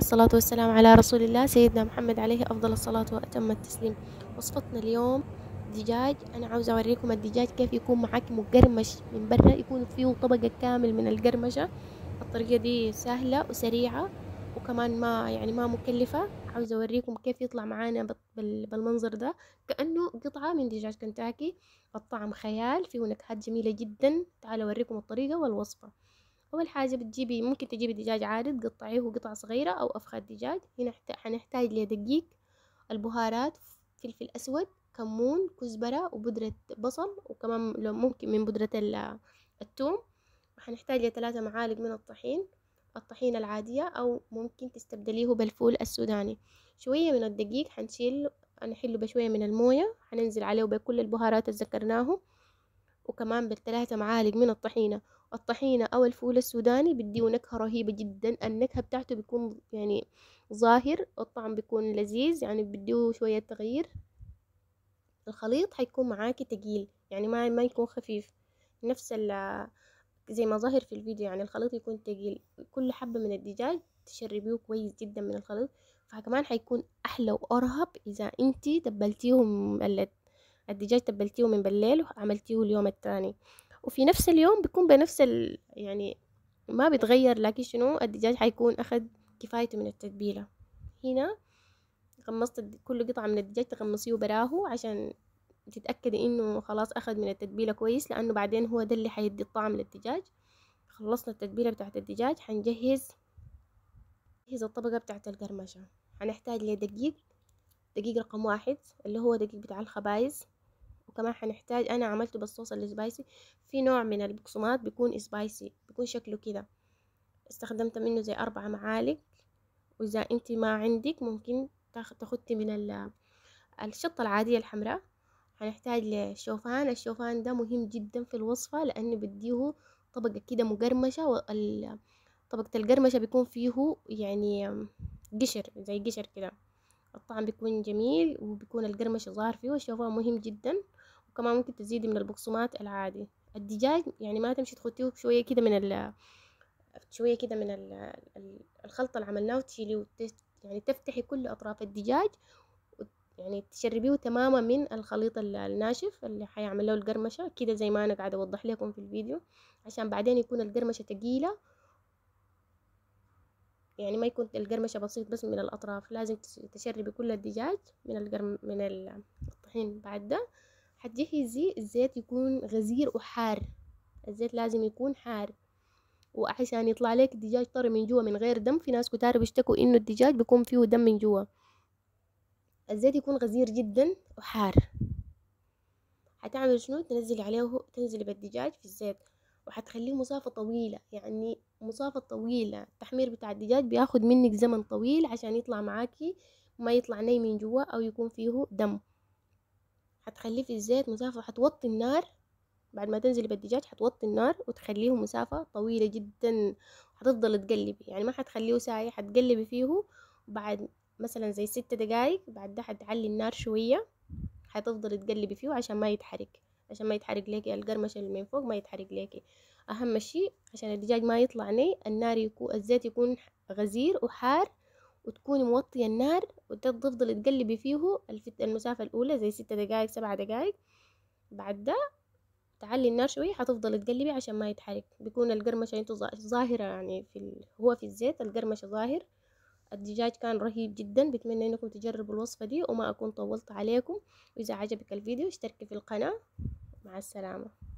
الصلاة والسلام على رسول الله سيدنا محمد عليه أفضل الصلاة وأتم التسليم وصفتنا اليوم دجاج أنا عاوزة أوريكم الدجاج كيف يكون معاك مقرمش من برا يكون فيه طبقة كامل من القرمشة الطريقة دي سهلة وسريعة وكمان ما يعني ما مكلفة عاوزة أوريكم كيف يطلع معانا بالمنظر ده كأنه قطعة من دجاج كنتاكي الطعم خيال فيه نكهات جميلة جدا تعالوا أوريكم الطريقة والوصفة اول حاجه بتجيبي ممكن تجيبي دجاج عادي تقطعيه قطع صغيره او افخذ دجاج هنا هنحتاج لدقيق البهارات فلفل اسود كمون كزبرة وبودرة بصل وكمان لو ممكن من بودرة الثوم وحنحتاج لثلاثة معالق من الطحين الطحين العادية أو ممكن تستبدليه بالفول السوداني شوية من الدقيق حنشيل هنحله بشوية من الموية حننزل عليه بكل البهارات اللي ذكرناهم وكمان بالثلاثة معالق من الطحينة الطحينة أو الفول السوداني بديه نكهة رهيبة جدا النكهة بتاعته بيكون يعني ظاهر الطعم بيكون لذيذ يعني بديه شوية تغيير الخليط حيكون معاكي تقيل يعني ما ما يكون خفيف نفس ال زي ما ظاهر في الفيديو يعني الخليط يكون تقيل كل حبة من الدجاج تشربيه كويس جدا من الخليط فكمان حيكون أحلى وأرهب إذا أنتي تبلتيهم الدجاج تبلتيهم من بالليل وعملتيه اليوم التاني وفي نفس اليوم بيكون بنفس ال... يعني ما بيتغير لكن شنو الدجاج حيكون أخذ كفايته من التتبيلة هنا غمصت كل قطعة من الدجاج تغمصيه براهو عشان تتأكدي إنه خلاص أخذ من التتبيلة كويس لأنه بعدين هو ده اللي حيدي الطعم للدجاج خلصنا التتبيلة بتاعت الدجاج حنجهز جهز الطبقة بتاعت القرمشة هنحتاج لدقيق دقيق رقم واحد اللي هو دقيق بتاع الخبايز وكمان هنحتاج انا عملته بالصوص السبايسي في نوع من البقسماط بيكون سبايسي بيكون شكله كده استخدمت منه زي اربع معالق واذا انت ما عندك ممكن تاخدي من الشطة العادية الحمراء هنحتاج لشوفان الشوفان ده مهم جدا في الوصفة لأنه بديه طبقة كده مقرمشة طبقة القرمشة بيكون فيه يعني قشر زي قشر كده الطعم بيكون جميل وبيكون القرمشة ظاهر فيه والشوفان مهم جدا وكمان ممكن تزيدي من البقسماط العادي الدجاج يعني ما تمشي تخطيه شوية كده من ال شوية كده من ال الخلطة اللي عملناه وتشيلي يعني تفتحي كل أطراف الدجاج يعني تشربيه تماما من الخليط الناشف اللي حيعمل له القرمشة كده زي ما أنا قاعدة أوضح لكم في الفيديو عشان بعدين يكون القرمشة تقيلة يعني ما يكون القرمشة بسيط بس من الأطراف لازم تشربي كل الدجاج من القرم من الطحين بعد ده هتجهزي الزيت يكون غزير وحار الزيت لازم يكون حار وعشان يعني يطلع لك الدجاج طري من جوا من غير دم في ناس كتار بيشتكوا انه الدجاج بيكون فيه دم من جوا الزيت يكون غزير جدا وحار هتعمل شنو تنزلي عليه تنزلي بالدجاج في الزيت وهتخليه مسافة طويلة يعني مسافة طويلة التحمير بتاع الدجاج بياخد منك زمن طويل عشان يطلع معاكي ما يطلع ني من جوا او يكون فيه دم هتخليه في الزيت مسافة هتوطي النار بعد ما تنزلي بالدجاج هتوطي النار وتخليه مسافة طويلة جدا هتفضل تقلبي يعني ما هتخليه ساعة هتقلبي فيه بعد مثلا زي ست دقايق بعد ده هتعلي النار شوية هتفضل تقلبي فيه عشان ما يتحرك عشان ما يتحرك ليكي القرمشة اللي من فوق ما يتحرك ليكي أهم شيء عشان الدجاج ما يطلع ني النار يكون الزيت يكون غزير وحار وتكوني موطية النار وتفضلي تقلبي فيه المسافة الأولى زي ستة دقايق سبعة دقايق بعد ده تعلي النار شوية حتفضلي تقلبي عشان ما يتحرك بيكون القرمشة انتو ظاهرة يعني في ال... هو في الزيت القرمشة ظاهر الدجاج كان رهيب جدا بتمنى انكم تجربوا الوصفة دي وما اكون طولت عليكم واذا عجبك الفيديو اشتركي في القناة مع السلامة